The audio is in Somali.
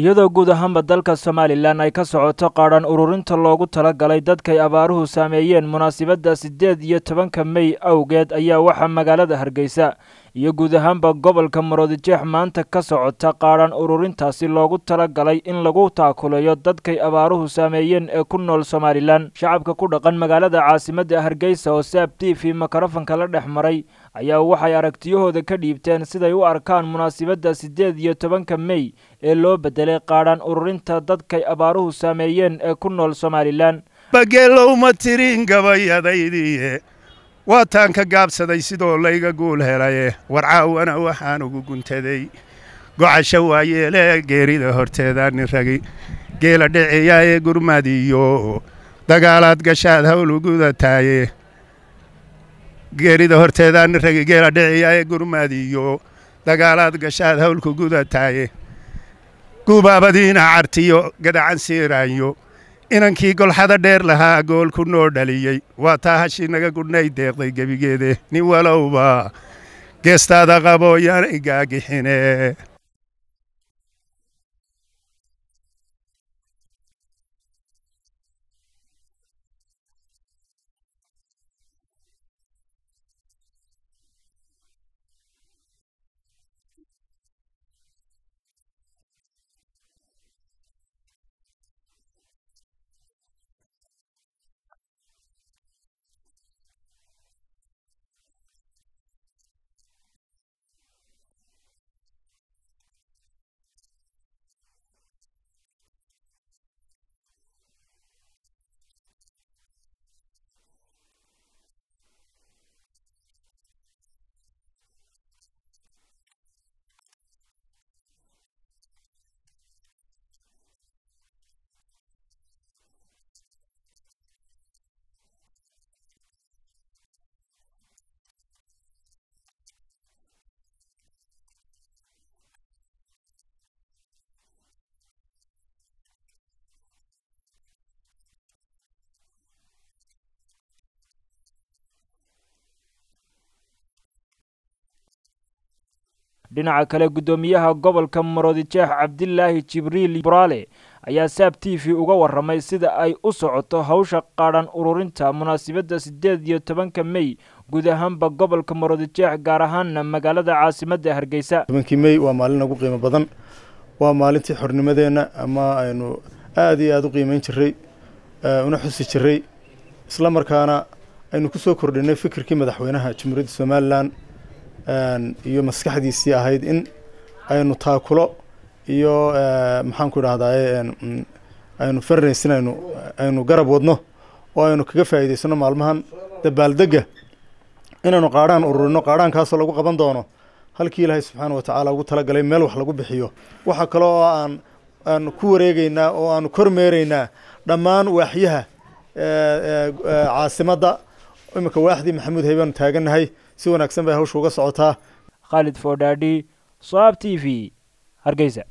iyadoo guud ahaanba dalka somalilan ay ka socoto qaadhan ururinta loogu tala galay dadkay abaaruhu saameeyeen munaasibadda siddeed iyo tobanka mey awgeed ayaa waxaa magaalada hargeysa iyo guud ahaanba gobolka maroodijeex maanta ka socota qaadhan ururintaasi loogu talagalay in lagu taakuleeyo dadkay abaaruhu saameeyeen ee ku nool somalilan shacabka ku dhaqan magaalada caasimadda hargeysa oo saab t v mikrofonka la dhex maray ayaa waxay aragtiyahooda ka dhiibteen siday u arkaan munaasibadda siddeed iyo tobanka mey ee loo beddelay qaadhan ururinta dadkay abaaruhu saameeyeen ee ku nool somalilan bageelowma tirin gabayadaydiye waataan ka gaabsaday sidoo layga guul helaye warcaawana ah waxaan ugu guntaday gocasho waayeele geerida horteedaani ragi geela dhiciyaaye gurmadiyo dagaalaad gashaad hawl ugudataaye geerida horteeda ragi geela dhiciyaaye gurmadiyo dagaalaad gashaad hawlku gudataaye gubaabadiina cartiyo gadacan siiraayo inankii golxada dheer lahaa gool ku noo dhaliyey waa taa hashii naga gudhnay deeqday gebigeede nin walowba geestaada qabo qabooyaanay gaagixine dhinaca kale guddoomiyaha gobolka maroodijeex cabdilaahi jibriil buraale ayaa saab t v uga warramay sida ay u socoto howsha qaadhan ururinta munaasibadda siddeed iyo tobanka mey guud ahaanba gobolka maroodijeex gaar ahaanna magaalada caasimadda hargeysa tobankii mey waa maalin ugu qiimo badan waa maalintii xornimadeenna ama aynu aada iyo aada u qiimeyn jiray eh, una xusi jiray isla markaana aynu kusoo soo kordhinay fikirkii madaxweynaha jamhuuriyadda somalilan iyo maskaxdiisii ahayd in aynu taakulo iyo e, maxaan ku idhahdaye mm, aynu farnays in aynu aynu garab wadno oo aynu kaga faa'iidaysano maalmahan dabaaldega inaynu qaadhaan ururino qaadhaankaasoo lagu qaban doono halkii ilaahay subxaana watacaala ugu talagalay meel wax lagu bixiyo waxaa kale oo aan aanu ku wareegeynaa oo aanu kormeeraynaa dhammaan waaxyaha e, e, caasimadda iminka waaxdii maxamuud haybaanu taagannahay si wanaagsan bay hawsha uga socotaa khaalid foodhaadhi soab t v hargeysa